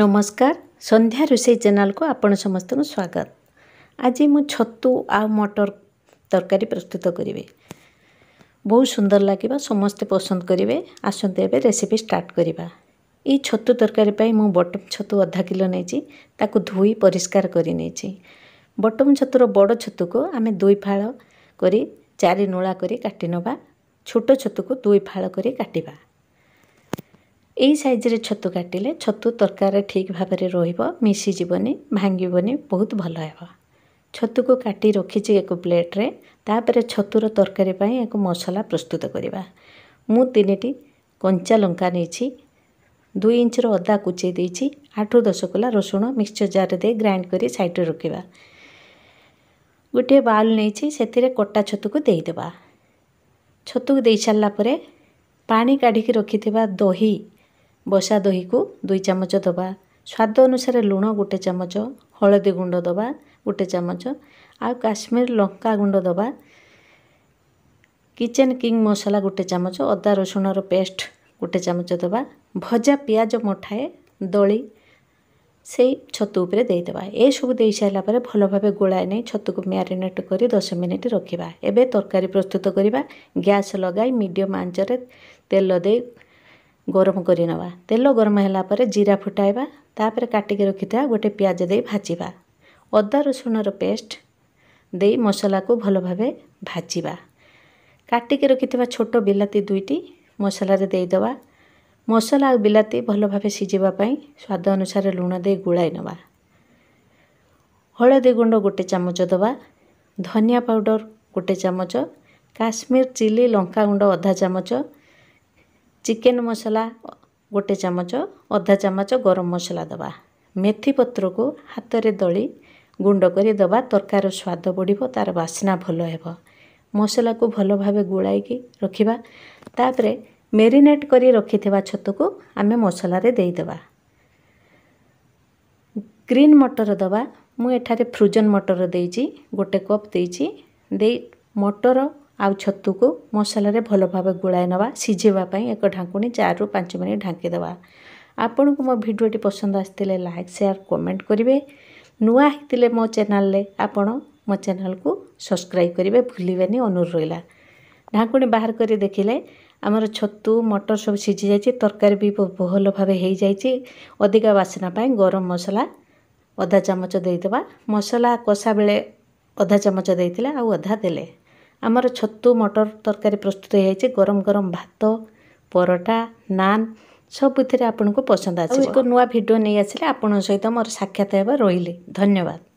ନମସ୍କାର ସନ୍ଧ୍ୟା ରୋଷେଇ ଚ୍ୟାନେଲକୁ ଆପଣ ସମସ୍ତଙ୍କୁ ସ୍ୱାଗତ ଆଜି ମୁଁ ଛତୁ ଆଉ ମଟର ତରକାରୀ ପ୍ରସ୍ତୁତ କରିବି ବହୁତ ସୁନ୍ଦର ଲାଗିବ ସମସ୍ତେ ପସନ୍ଦ କରିବେ ଆସନ୍ତୁ ଏବେ ରେସିପି ଷ୍ଟାର୍ଟ କରିବା ଏଇ ଛତୁ ତରକାରୀ ପାଇଁ ମୁଁ ବଟମ ଛତୁ ଅଧା କିଲୋ ନେଇଛି ତାକୁ ଧୋଇ ପରିଷ୍କାର କରିନେଇଛି ବଟମ ଛତୁର ବଡ଼ ଛତୁକୁ ଆମେ ଦୁଇ ଫାଳ କରି ଚାରି ନୋଳା କରି କାଟି ନେବା ଛୋଟ ଛତୁକୁ ଦୁଇ ଫାଳ କରି କାଟିବା ଏଇ ସାଇଜ୍ରେ ଛତୁ କାଟିଲେ ଛତୁ ତରକାରୀରେ ଠିକ୍ ଭାବରେ ରହିବ ମିଶିଯିବନି ଭାଙ୍ଗିବନି ବହୁତ ଭଲ ହେବ ଛତୁକୁ କାଟି ରଖିଛି ଏକ ପ୍ଲେଟ୍ରେ ତାପରେ ଛତୁର ତରକାରୀ ପାଇଁ ଏକ ମସଲା ପ୍ରସ୍ତୁତ କରିବା ମୁଁ ତିନିଟି କଞ୍ଚା ଲଙ୍କା ନେଇଛି ଦୁଇ ଇଞ୍ଚର ଅଦା କୁଚେଇ ଦେଇଛି ଆଠରୁ ଦଶ କୋଲା ରସୁଣ ମିକ୍ସଚର୍ ଜାର୍ରେ ଦେଇ ଗ୍ରାଇଣ୍ଡ କରି ସାଇଡ଼୍ରେ ରଖିବା ଗୋଟିଏ ବାଉଲ୍ ନେଇଛି ସେଥିରେ କଟା ଛତୁକୁ ଦେଇଦେବା ଛତୁକୁ ଦେଇସାରିଲା ପରେ ପାଣି କାଢ଼ିକି ରଖିଥିବା ଦହି ବସା ଦହିକୁ ଦୁଇ ଚାମଚ ଦେବା ସ୍ୱାଦ ଅନୁସାରେ ଲୁଣ ଗୋଟେ ଚାମଚ ହଳଦୀ ଗୁଣ୍ଡ ଦେବା ଗୋଟେ ଚାମଚ ଆଉ କାଶ୍ମୀର ଲଙ୍କା ଗୁଣ୍ଡ ଦେବା କିଚେନ୍ କିଙ୍ଗ ମସଲା ଗୋଟେ ଚାମଚ ଅଦା ରସୁଣର ପେଷ୍ଟ ଗୋଟେ ଚାମଚ ଦେବା ଭଜା ପିଆଜ ମୁଠାଏ ଦଳି ସେଇ ଛତୁ ଉପରେ ଦେଇଦେବା ଏସବୁ ଦେଇସାରିଲା ପରେ ଭଲ ଭାବେ ଗୋଳାଇ ନେଇ ଛତୁକୁ ମ୍ୟାରିନେଟ୍ କରି ଦଶ ମିନିଟ୍ ରଖିବା ଏବେ ତରକାରୀ ପ୍ରସ୍ତୁତ କରିବା ଗ୍ୟାସ୍ ଲଗାଇ ମିଡ଼ିୟମ୍ ଆଞ୍ଚରେ ତେଲ ଦେଇ ଗରମ କରିନେବା ତେଲ ଗରମ ହେଲା ପରେ ଜିରା ଫୁଟାଇବା ତାପରେ କାଟିକି ରଖିଥିବା ଗୋଟେ ପିଆଜ ଦେଇ ଭାଜିବା ଅଦା ରସୁଣର ପେଷ୍ଟ ଦେଇ ମସଲାକୁ ଭଲ ଭାବେ ଭାଜିବା କାଟିକି ରଖିଥିବା ଛୋଟ ବିଲାତି ଦୁଇଟି ମସଲାରେ ଦେଇଦେବା ମସଲା ଆଉ ବିଲାତି ଭଲ ଭାବେ ସିଝିବା ପାଇଁ ସ୍ୱାଦ ଅନୁସାରେ ଲୁଣ ଦେଇ ଗୋଳାଇ ନେବା ହଳଦୀ ଗୁଣ୍ଡ ଗୋଟେ ଚାମଚ ଦେବା ଧନିଆ ପାଉଡ଼ର ଗୋଟେ ଚାମଚ କାଶ୍ମୀର ଚିଲି ଲଙ୍କା ଗୁଣ୍ଡ ଅଧା ଚାମଚ ଚିକେନ୍ ମସଲା ଗୋଟେ ଚାମଚ ଅଧା ଚାମଚ ଗରମ ମସଲା ଦେବା ମେଥି ପତ୍ରକୁ ହାତରେ ଦଳି ଗୁଣ୍ଡ କରି ଦେବା ତରକାରୀର ସ୍ୱାଦ ବଢ଼ିବ ତା'ର ବାସ୍ନା ଭଲ ହେବ ମସଲାକୁ ଭଲ ଭାବେ ଗୋଳାଇକି ରଖିବା ତାପରେ ମେରିନେଟ୍ କରି ରଖିଥିବା ଛତୁକୁ ଆମେ ମସଲାରେ ଦେଇଦେବା ଗ୍ରୀନ୍ ମଟର ଦେବା ମୁଁ ଏଠାରେ ଫ୍ରୁଜନ୍ ମଟର ଦେଇଛି ଗୋଟେ କପ୍ ଦେଇଛି ଦେଇ ମଟର ଆଉ ଛତୁକୁ ମସଲାରେ ଭଲ ଭାବେ ଗୋଳାଇ ନେବା ସିଝେଇବା ପାଇଁ ଏକ ଢାଙ୍କୁଣୀ ଚାରିରୁ ପାଞ୍ଚ ମିନିଟ୍ ଢାଙ୍କିଦେବା ଆପଣଙ୍କୁ ମୋ ଭିଡ଼ିଓଟି ପସନ୍ଦ ଆସିଥିଲେ ଲାଇକ୍ ସେୟାର କମେଣ୍ଟ କରିବେ ନୂଆ ହେଇଥିଲେ ମୋ ଚ୍ୟାନେଲରେ ଆପଣ ମୋ ଚ୍ୟାନେଲକୁ ସବସ୍କ୍ରାଇବ୍ କରିବେ ଭୁଲିବେନି ଅନୁରୋଧ ରହିଲା ଢାଙ୍କୁଣୀ ବାହାର କରି ଦେଖିଲେ ଆମର ଛତୁ ମଟର ସବୁ ସିଝି ଯାଇଛି ତରକାରୀ ବି ଭଲ ଭାବେ ହେଇଯାଇଛି ଅଧିକା ବାସନା ପାଇଁ ଗରମ ମସଲା ଅଧା ଚାମଚ ଦେଇଦେବା ମସଲା କଷା ବେଳେ ଅଧା ଚାମଚ ଦେଇଥିଲେ ଆଉ ଅଧା ଦେଲେ ଆମର ଛତୁ ମଟର ତରକାରୀ ପ୍ରସ୍ତୁତ ହୋଇଯାଇଛି ଗରମ ଗରମ ଭାତ ପରଟା ନାନ୍ ସବୁଥିରେ ଆପଣଙ୍କୁ ପସନ୍ଦ ଆସିବ ଏକ ନୂଆ ଭିଡ଼ିଓ ନେଇ ଆସିଲେ ଆପଣଙ୍କ ସହିତ ମୋର ସାକ୍ଷାତ ହେବା ରହିଲି ଧନ୍ୟବାଦ